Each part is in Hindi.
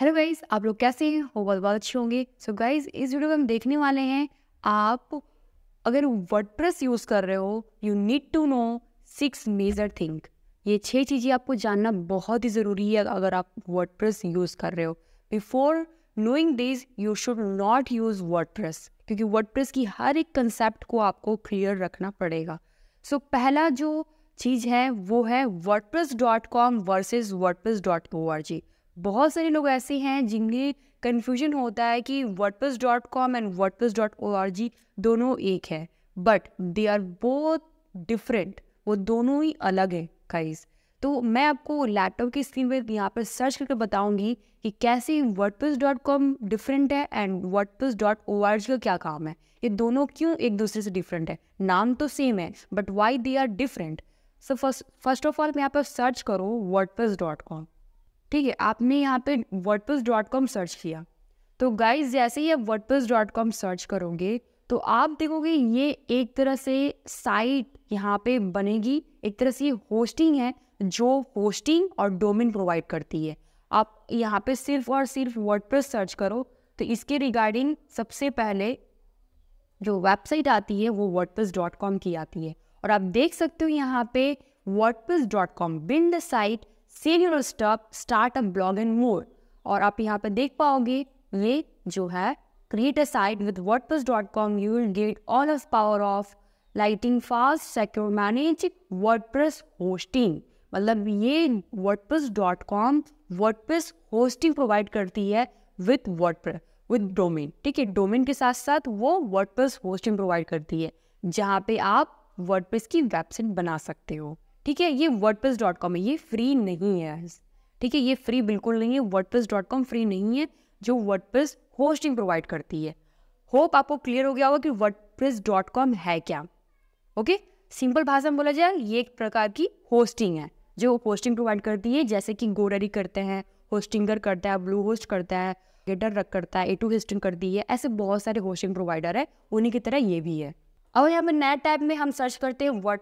हेलो गाइज आप लोग कैसे हैं हो बहुत बहुत अच्छे होंगे सो गाइज इस वीडियो में हम देखने वाले हैं आप अगर प्रेस यूज़ कर रहे हो you need to know six major thing ये छह चीज़ें आपको जानना बहुत ही ज़रूरी है अगर आप प्रेस यूज़ कर रहे हो before knowing this you should not use press क्योंकि प्रेस की हर एक कंसेप्ट को आपको क्लियर रखना पड़ेगा सो so, पहला जो चीज़ है वो है WordPress dot com versus WordPress dot O R G बहुत सारे लोग ऐसे हैं जिनके कन्फ्यूजन होता है कि WordPress dot com and WordPress dot O R G दोनों एक है बट दे आर बहुत डिफरेंट वो दोनों ही अलग है काइज तो मैं आपको लैपटॉप की स्क्रीन पर यहाँ पर सर्च करके बताऊँगी कि कैसे वर्डपस डॉट कॉम डिफरेंट है and WordPress dot O R G का क्या काम है ये दोनों क्यों एक दूसरे से डिफरेंट है नाम तो सेम है but why they are different so first first of all मैं यहाँ पर सर्च करूँ वर्डपस डॉट कॉम ठीक है आपने यहाँ पे वर्डपस डॉट कॉम सर्च किया तो गाइज जैसे ही आप वर्डपस डॉट कॉम सर्च करोगे तो आप देखोगे ये एक तरह से साइट यहाँ पे बनेगी एक तरह से ये होस्टिंग है जो होस्टिंग और डोमेन प्रोवाइड करती है आप यहाँ पे सिर्फ और सिर्फ वर्ड सर्च करो तो इसके रिगार्डिंग सबसे पहले जो वेबसाइट आती है वो वर्डपस डॉट कॉम की आती है और आप देख सकते हो यहाँ पे WordPress dot com build site senior stop startup blog and more और आप यहाँ पर देख पाओगे ये जो है create a site with WordPress dot com you will get all of power of lighting fast secure manage WordPress hosting मतलब ये WordPress dot com WordPress hosting provide करती है विथ वर्डप्रेस विथ डोमेन ठीक है डोमेन के साथ साथ वो वर्ड पस होस्टिंग प्रोवाइड करती है जहाँ पे आप वर्ड वर्डप्रेस की वेबसाइट बना सकते हो ठीक है ये वर्डप्रेस डॉट कॉम है ये फ्री नहीं है ठीक है ये फ्री बिल्कुल नहीं है वर्डप्रेस डॉट कॉम फ्री नहीं है जो वर्डप्रेस होस्टिंग प्रोवाइड करती है होप आपको क्लियर हो गया होगा कि वर्डप्रेस डॉट कॉम है क्या ओके सिंपल भाषा में बोला जाए ये एक प्रकार की होस्टिंग है जो होस्टिंग प्रोवाइड करती है जैसे कि गोडरी करते हैं होस्टिंगर करता है ब्लू होस्ट करता है गेटर रख करता है ए टू होस्टिंग करती है ऐसे बहुत सारे होस्टिंग प्रोवाइडर है उन्हीं की तरह ये भी है और यहाँ पर नया टाइप में हम सर्च करते हैं वर्ड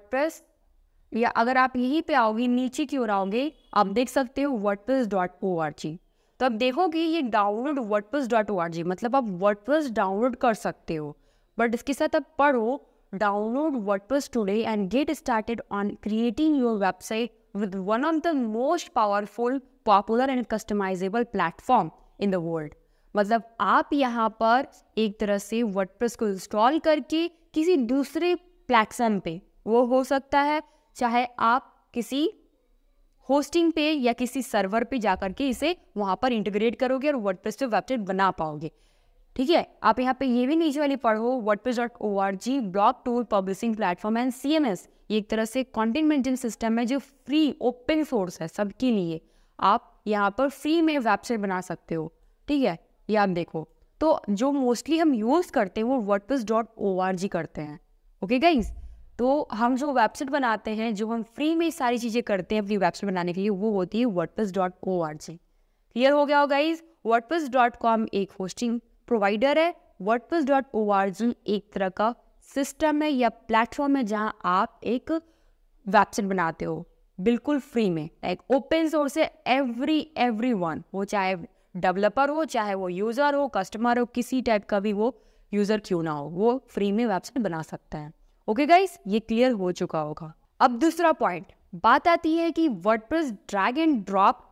या अगर आप यहीं पे आओगे नीचे की ओर आओगे आप देख सकते हो plus dot O R G तो आप देखोगे ये download WordPress dot O R G मतलब आप प्लस डाउनलोड कर सकते हो बट इसके साथ आप पढ़ो download WordPress today and get started on creating your website with one of the most powerful popular and customisable platform in the world मतलब आप यहाँ पर एक तरह से वर्डप्रेस को इंस्टॉल करके किसी दूसरे प्लेटफॉर्म पे वो हो सकता है चाहे आप किसी होस्टिंग पे या किसी सर्वर पे जाकर के इसे वहाँ पर इंटीग्रेट करोगे और वर्ड पे वेबसाइट बना पाओगे ठीक है आप यहाँ पे ये भी नीचे वाली पढ़ो WordPress dot O R G block tool publishing platform and C M S ये एक तरह से कॉन्टेंट मेंटेन सिस्टम है जो फ्री ओपन सोर्स है सबके लिए आप यहाँ पर फ्री में वेबसाइट बना सकते हो ठीक है ये आप देखो तो जो मोस्टली हम यूज़ करते हैं वो word dot O R G करते हैं ओके गाइज़ तो हम जो वेबसाइट बनाते हैं जो हम फ्री में सारी चीज़ें करते हैं अपनी वेबसाइट बनाने के लिए वो होती है WordPress dot O R G clear हो गया हो गाइज वर्डपस डॉट कॉम एक होस्टिंग प्रोवाइडर है वर्डपस डॉट ओ आर जी एक तरह का सिस्टम है या प्लेटफॉर्म है जहाँ आप एक वेबसाइट बनाते हो बिल्कुल फ्री में लाइक ओपन सोर्स है एवरी एवरी वन वो चाहे डेवलपर हो चाहे वो यूज़र हो कस्टमर हो किसी टाइप का भी वो यूज़र क्यों ना हो वो फ्री में वेबसाइट बना सकता है ओके गाइस ये क्लियर हो चुका होगा अब दूसरा पॉइंट बात आती है कि WordPress drag and drop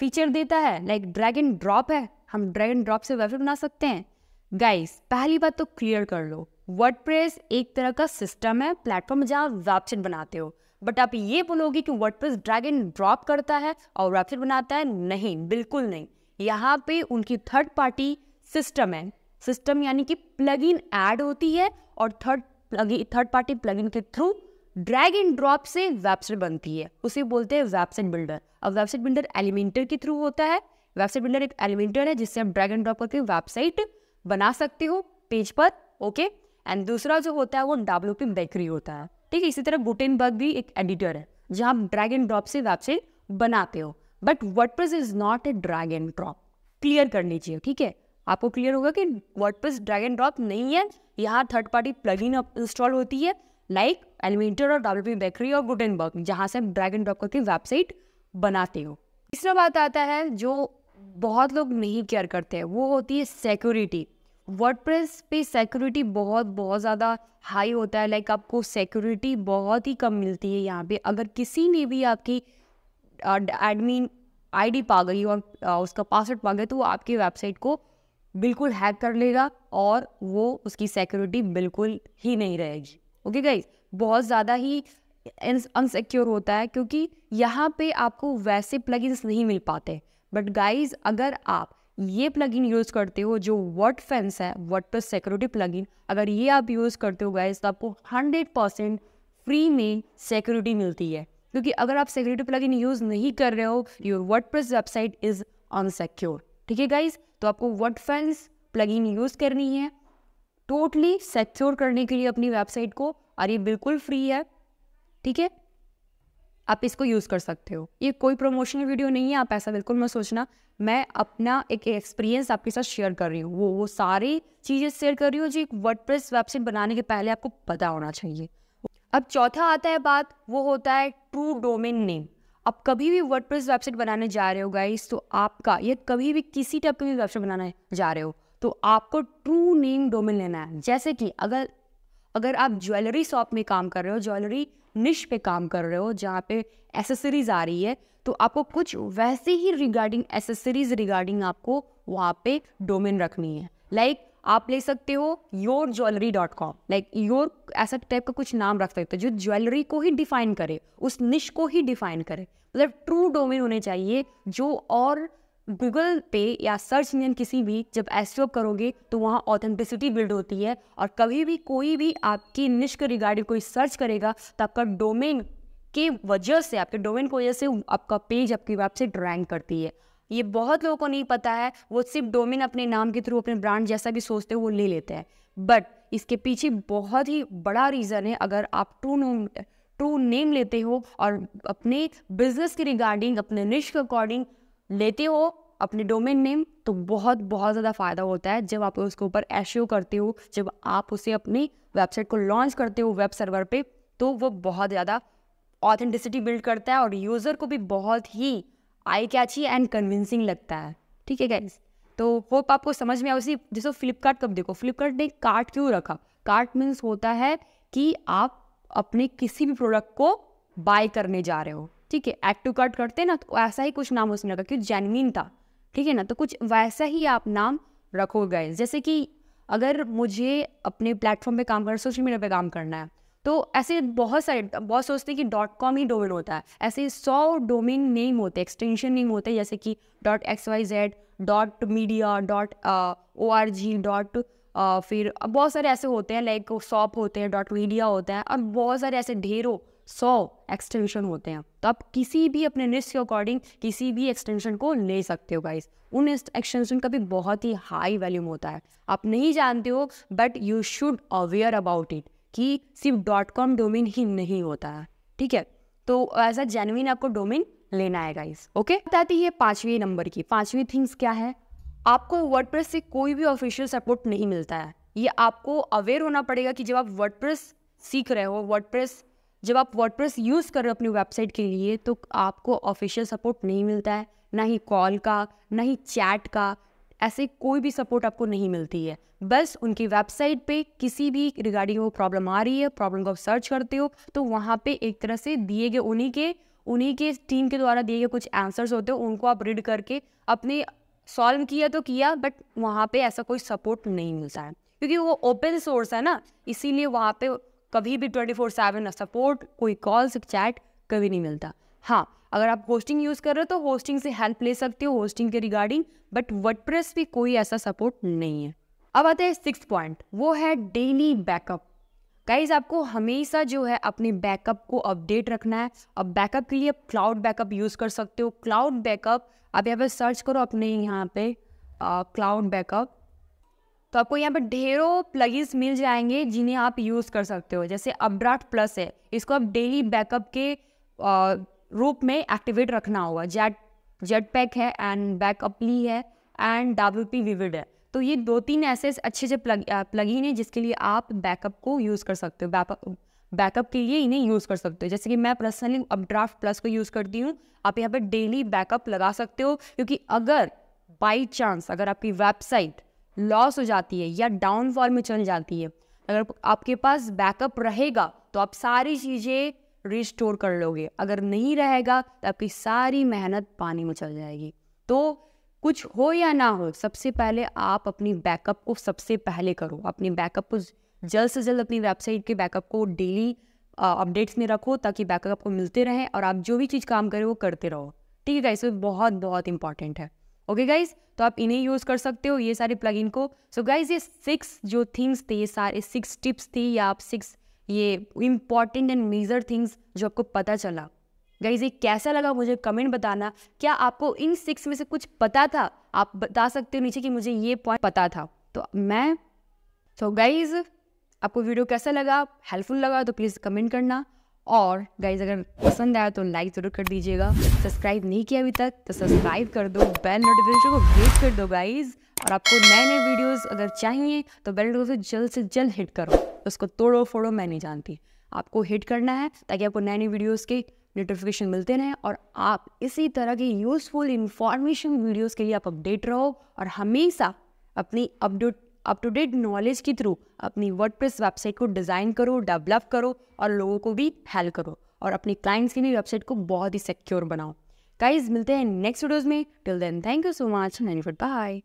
feature देता है लाइक ड्रैग एंड ड्रॉप है हम ड्रैग एंड ड्रॉप से वेबसाइट बना सकते हैं गाइस पहली बात तो क्लियर कर लो वर्डप्रेस एक तरह का सिस्टम है प्लेटफॉर्म जहाँ वेबसाइट बनाते हो बट आप ये बोलोगे कि वर्डप्रेस ड्रैग एंड ड्रॉप करता है और वेबसाइट बनाता है नहीं बिल्कुल नहीं यहाँ पे उनकी थर्ड पार्टी सिस्टम है सिस्टम यानी कि प्लगइन ऐड होती है और third plugin third party plugin के थ्रू ड्रैग एंड ड्रॉप से वेबसाइट बनती है उसे बोलते हैं वेबसाइट बिल्डर अब वेबसाइट बिल्डर एलिमेंटर के थ्रू होता है वेबसाइट बिल्डर एक एलिमेंटर है जिससे आप ड्रैग एंड ड्रॉप करके वेबसाइट बना सकते हो पेज पर ओके एंड दूसरा जो होता है वो डब्ल्यू पी बेकरी होता है ठीक है इसी तरह बुटेन बुटेनबर्ग भी एक एडिटर है जहाँ आप ड्रैग एंड ड्रॉप से वेबसाइट बनाते हो but WordPress is not a drag and drop clear कर लीजिए ठीक है आपको क्लियर होगा कि वर्डप्रेस ड्रैग एंड ड्रॉप नहीं है यहाँ थर्ड पार्टी प्लगइन इंस्टॉल होती है लाइक एलिमेंटर और डब्ल्यू पी बेकरी और गुड गुटेनबर्ग जहाँ से ड्रैग एंड ड्रॉप करके वेबसाइट बनाते हो तीसरा बात आता है जो बहुत लोग नहीं केयर करते हैं वो होती है सिक्योरिटी वर्ड प्रेस पे सिक्योरिटी बहुत बहुत ज़्यादा हाई होता है लाइक आपको सिक्योरिटी बहुत ही कम मिलती है यहाँ पे अगर किसी ने भी आपकी एडमिन आईडी पा गई और उसका पासवर्ड पा गया तो वो आपकी वेबसाइट को बिल्कुल हैक कर लेगा और वो उसकी सिक्योरिटी बिल्कुल ही नहीं रहेगी ओके गाइज बहुत ज़्यादा ही अनसिक्योर होता है क्योंकि यहाँ पे आपको वैसे प्लगइन्स नहीं मिल पाते बट गाइज अगर आप ये प्लगइन यूज़ करते हो जो वर्ड फेंस है वर्ड प्लस सिक्योरिटी प्लगइन अगर ये आप यूज़ करते हो गाइज तो आपको हंड्रेड परसेंट फ्री में सिक्योरिटी मिलती है क्योंकि अगर आप सिक्योरिटी प्लगइन यूज़ नहीं कर रहे हो your word plus website is unsecure ठीक है गाइज तो आपको वट फेंस प्लगिंग यूज़ करनी है टोटली सिक्योर करने के लिए अपनी वेबसाइट को और ये बिल्कुल फ्री है ठीक है आप इसको यूज़ कर सकते हो ये कोई प्रमोशनल वीडियो नहीं है आप ऐसा बिल्कुल मत सोचना मैं अपना एक एक्सपीरियंस आपके साथ शेयर कर रही हूँ वो वो सारी चीज़ें शेयर कर रही हूँ जो एक वर्ड वेबसाइट बनाने के पहले आपको पता होना चाहिए अब चौथा आता है बात वो होता है ट्रू डोमेन नेम आप कभी भी वर्ड वेबसाइट बनाने जा रहे हो गाइस तो आपका या कभी भी किसी टाइप का भी वेबसाइट बनाने जा रहे हो तो आपको ट्रू नेम डोमेन लेना है जैसे कि अगर अगर आप ज्वेलरी शॉप में काम कर रहे हो ज्वेलरी निश पे काम कर रहे हो जहाँ पे एसेसरीज आ रही है तो आपको कुछ वैसे ही रिगार्डिंग एसेसरीज रिगार्डिंग आपको वहाँ पे डोमेन रखनी है लाइक like, आप ले सकते हो your jewellery dot com like your ऐसा टाइप का कुछ नाम रख सकते हो जो ज्वेलरी को ही डिफाइन करे उस निश को ही डिफाइन करे मतलब ट्रू डोमेन होने चाहिए जो और गूगल पे या सर्च इंजन किसी भी जब एस करोगे तो वहाँ ऑथेंटिसिटी बिल्ड होती है और कभी भी कोई भी आपकी निश्क रिगार्डिंग कोई सर्च करेगा तो आपका डोमेन के वजह से आपके डोमेन की वजह से आपका पेज आपकी वेबसाइट रैंक करती है ये बहुत लोगों को नहीं पता है वो सिर्फ डोमेन अपने नाम के थ्रू अपने ब्रांड जैसा भी सोचते हैं वो ले लेते हैं बट इसके पीछे बहुत ही बड़ा रीज़न है अगर आप ट्रू नोम ट्रू नेम लेते हो और अपने बिजनेस के रिगार्डिंग अपने निश के अकॉर्डिंग लेते हो अपने डोमेन नेम तो बहुत बहुत ज़्यादा फ़ायदा होता है जब आप उसके ऊपर एशियो करते हो जब आप उसे अपनी वेबसाइट को लॉन्च करते हो वेब सर्वर पे तो वो बहुत ज़्यादा ऑथेंटिसिटी बिल्ड करता है और यूज़र को भी बहुत ही आई कैची एंड कन्विंसिंग लगता है ठीक है गाइज तो होप आपको समझ में आया उसी जैसे फ्लिपकार्ट कब देखो फ्लिपकार्ट ने कार्ट क्यों रखा कार्ट मीन्स होता है कि आप अपने किसी भी प्रोडक्ट को बाय करने जा रहे हो ठीक है एक्ट टू कार्ट करते ना तो ऐसा ही कुछ नाम उसने रखा क्योंकि जेनविन था ठीक है ना तो कुछ वैसा ही आप नाम रखो गए जैसे कि अगर मुझे अपने प्लेटफॉर्म पे काम करना सोशल मीडिया पे काम करना है तो ऐसे बहुत सारे बहुत सोचते हैं कि डॉट कॉम ही डोमेन होता है ऐसे सौ डोमेन नेम होते एक्सटेंशन नेम होते जैसे कि dot X Y Z dot media dot O R G dot फिर बहुत सारे ऐसे होते हैं लाइक सॉप होते हैं डॉट मीडिया होता है और बहुत सारे ऐसे ढेरों सौ एक्सटेंशन होते हैं तो आप किसी भी अपने निस्ट के अकॉर्डिंग किसी भी एक्सटेंशन को ले सकते हो गाइस उन एक्सटेंशन का भी बहुत ही हाई वैल्यूम होता है आप नहीं जानते हो but you should aware about it कि सिर्फ डॉट कॉम डोमेन ही नहीं होता है ठीक है तो एज अ जेनविन आपको डोमेन लेना है गाइस ओके बताती है पांचवी नंबर की पांचवी थिंग्स क्या है आपको वर्ड से कोई भी ऑफिशियल सपोर्ट नहीं मिलता है ये आपको अवेयर होना पड़ेगा कि जब आप वर्ड सीख रहे हो वर्ड जब आप वर्ड यूज़ कर रहे हो अपनी वेबसाइट के लिए तो आपको ऑफिशियल सपोर्ट नहीं मिलता है ना ही कॉल का ना ही चैट का ऐसे कोई भी सपोर्ट आपको नहीं मिलती है बस उनकी वेबसाइट पे किसी भी रिगार्डिंग वो प्रॉब्लम आ रही है प्रॉब्लम को आप सर्च करते हो तो वहाँ पे एक तरह से दिए गए उन्हीं के उन्हीं के टीम के द्वारा दिए गए कुछ आंसर्स होते हो उनको आप रीड करके अपने सॉल्व किया तो किया बट वहाँ पे ऐसा कोई सपोर्ट नहीं मिलता है क्योंकि वो ओपन सोर्स है ना इसीलिए वहाँ पे कभी भी ट्वेंटी फोर सेवन सपोर्ट कोई कॉल्स चैट कभी नहीं मिलता हाँ अगर आप होस्टिंग यूज़ कर रहे हो तो होस्टिंग से हेल्प ले सकते हो होस्टिंग के रिगार्डिंग बट वर्डप्रेस भी कोई ऐसा सपोर्ट नहीं है अब आता है सिक्स पॉइंट वो है डेली बैकअप गाइज आपको हमेशा जो है अपने बैकअप को अपडेट रखना है अब बैकअप के लिए आप क्लाउड बैकअप यूज़ कर सकते हो क्लाउड बैकअप आप यहाँ पर सर्च करो अपने यहाँ पे क्लाउड बैकअप तो आपको यहाँ पर ढेरों प्लगइन्स मिल जाएंगे जिन्हें आप यूज़ कर सकते हो जैसे अपड्राफ्ट प्लस है इसको आप डेली बैकअप के रूप में एक्टिवेट रखना होगा जेट जेट पैक है एंड बैकअप ली है एंड डब्ल्यू पी विविड है तो ये दो तीन ऐसे अच्छे से प्लग प्लगइन है जिसके लिए आप बैकअप को यूज़ कर सकते हो बैकअप बैकअप के लिए इन्हें यूज़ कर सकते हो जैसे कि मैं पर्सनली अब ड्राफ्ट प्लस को यूज़ करती हूँ आप यहाँ पर डेली बैकअप लगा सकते हो क्योंकि अगर बाई चांस अगर आपकी वेबसाइट लॉस हो जाती है या डाउनफॉल में चल जाती है अगर आपके पास बैकअप रहेगा तो आप सारी चीज़ें रिस्टोर कर लोगे अगर नहीं रहेगा तो आपकी सारी मेहनत पानी में चल जाएगी तो कुछ हो या ना हो सबसे पहले आप अपनी बैकअप को सबसे पहले करो अपनी बैकअप को जल्द से जल्द अपनी वेबसाइट के बैकअप को डेली अपडेट्स में रखो ताकि बैकअप आपको मिलते रहें और आप जो भी चीज़ काम करें वो करते रहो ठीक है गाइस वो तो बहुत बहुत इंपॉर्टेंट है ओके okay गाइज तो आप इन्हें यूज़ कर सकते हो ये सारे प्लगइन को सो so गाइज ये सिक्स जो थिंग्स थे ये सारे सिक्स टिप्स थी या आप सिक्स ये इम्पॉर्टेंट एंड मेजर थिंग्स जो आपको पता चला गाइज ये कैसा लगा मुझे कमेंट बताना क्या आपको इन सिक्स में से कुछ पता था आप बता सकते हो नीचे कि मुझे ये पॉइंट पता था तो मैं तो so गाइज आपको वीडियो कैसा लगा हेल्पफुल लगा तो प्लीज़ कमेंट करना और गाइज अगर पसंद आया तो लाइक ज़रूर कर दीजिएगा सब्सक्राइब नहीं किया अभी तक तो सब्सक्राइब कर दो बेल नोटिफिकेशन को हिट कर दो गाइज और आपको नए नए वीडियोस अगर चाहिए तो बेल नोटिफिकेशन जल्द से जल्द हिट करो उसको तोड़ो फोड़ो मैं नहीं जानती आपको हिट करना है ताकि आपको नए नए वीडियोज़ के नोटिफिकेशन मिलते रहें और आप इसी तरह की यूज़फुल इंफॉर्मेशन वीडियोज़ के लिए आप अपडेट रहो और हमेशा अपनी update up to date knowledge के थ्रू अपनी वर्ड वेबसाइट को डिज़ाइन करो डेवलप करो और लोगों को भी हेल्प करो और अपने क्लाइंट्स के लिए वेबसाइट को बहुत ही सिक्योर बनाओ गाइज मिलते हैं नेक्स्ट वीडियोज़ में till then thank you so much and bye